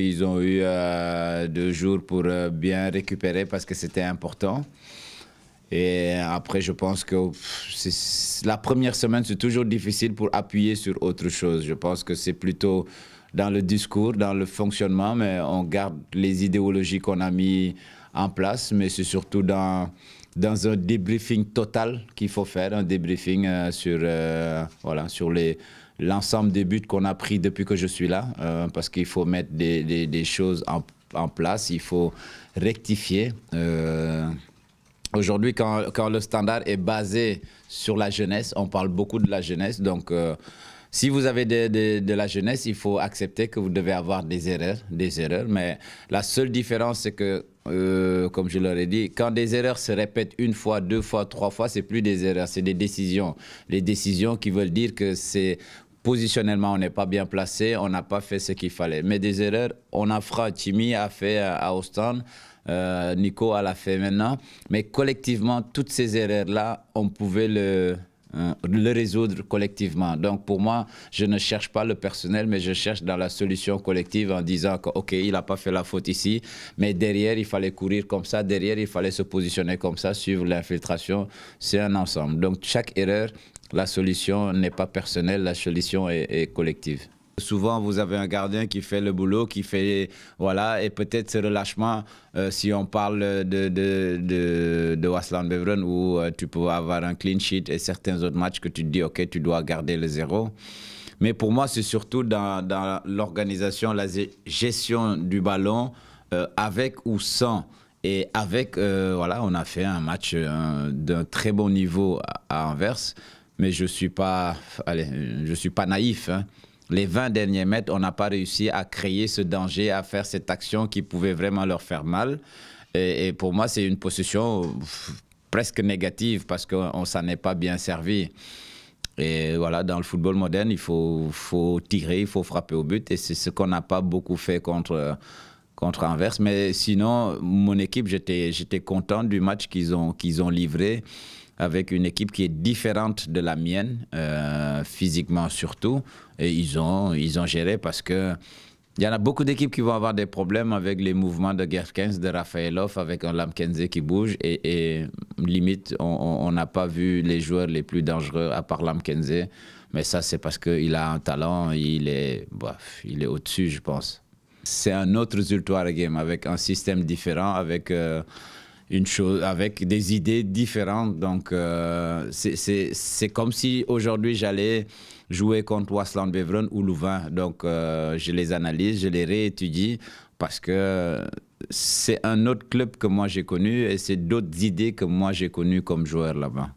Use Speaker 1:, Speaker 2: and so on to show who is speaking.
Speaker 1: Ils ont eu euh, deux jours pour euh, bien récupérer parce que c'était important. Et après, je pense que la première semaine, c'est toujours difficile pour appuyer sur autre chose. Je pense que c'est plutôt dans le discours, dans le fonctionnement, mais on garde les idéologies qu'on a mises en place, mais c'est surtout dans, dans un débriefing total qu'il faut faire, un débriefing euh, sur, euh, voilà, sur les, l'ensemble des buts qu'on a pris depuis que je suis là, euh, parce qu'il faut mettre des, des, choses en, en, place, il faut rectifier. Aujourd'hui, quand, quand, le standard est basé sur la jeunesse, on parle beaucoup de la jeunesse, donc si vous avez de, de, de, la jeunesse, il faut accepter que vous devez avoir des erreurs, des erreurs. Mais la seule différence, c'est que euh, comme je leur ai dit, quand des erreurs se répètent une fois, deux fois, trois fois, c'est plus des erreurs, c'est des décisions. Les décisions qui veulent dire que c'est positionnellement, on n'est pas bien placé, on n'a pas fait ce qu'il fallait. Mais des erreurs, on a fera, Timmy a fait à Ostend, euh, Nico a l'a fait maintenant. Mais collectivement, toutes ces erreurs-là, on pouvait le, euh, le résoudre collectivement. Donc pour moi, je ne cherche pas le personnel, mais je cherche dans la solution collective en disant OK, il n'a pas fait la faute ici, mais derrière, il fallait courir comme ça, derrière, il fallait se positionner comme ça, suivre l'infiltration. C'est un ensemble. Donc chaque erreur, la solution n'est pas personnelle, la solution est collective. Souvent, vous avez un gardien qui fait le boulot, qui fait. Voilà, et peut-être ce relâchement, euh, si on parle de, de, de, de Beveren, où euh, tu peux avoir un clean sheet et certains autres matchs que tu te dis, OK, tu dois garder le zéro. Mais pour moi, c'est surtout dans, l'organisation, la gestion du ballon, euh, avec ou sans. Et avec, voilà, on a fait un match d'un très bon niveau à, Anvers, mais je ne suis, pas, suis pas naïf. Hein les 20 derniers mètres, on n'a pas réussi à créer ce danger, à faire cette action qui pouvait vraiment leur faire mal. Et, pour moi, c'est une position presque négative parce qu'on s'en est pas bien servi. Et voilà, dans le football moderne, il faut tirer, il faut frapper au but. Et c'est ce qu'on n'a pas beaucoup fait contre euh, contre inverse, Mais sinon, mon équipe, j'étais content du match qu'ils ont, qu'ils ont livré avec une équipe qui est différente de la mienne, euh, physiquement surtout. Et ils ont, ils ont géré parce que il y en a beaucoup d'équipes qui vont avoir des problèmes avec les mouvements de Gerkens, de Rafaelov, avec un Lamkenze qui bouge. Et, limite, on n'a pas vu les joueurs les plus dangereux à part Lamkenze. Mais ça, c'est parce qu'il a un talent, il est, il est au-dessus, je pense c'est un autre la Game avec un système différent, avec euh, avec des idées différentes. Donc euh, c'est comme si aujourd'hui j'allais jouer contre Waslan Beveron ou Louvain. Donc euh, je les analyse, je les réétudie parce que c'est un autre club que moi j'ai connu et c'est d'autres idées que moi j'ai connues comme joueur là-bas.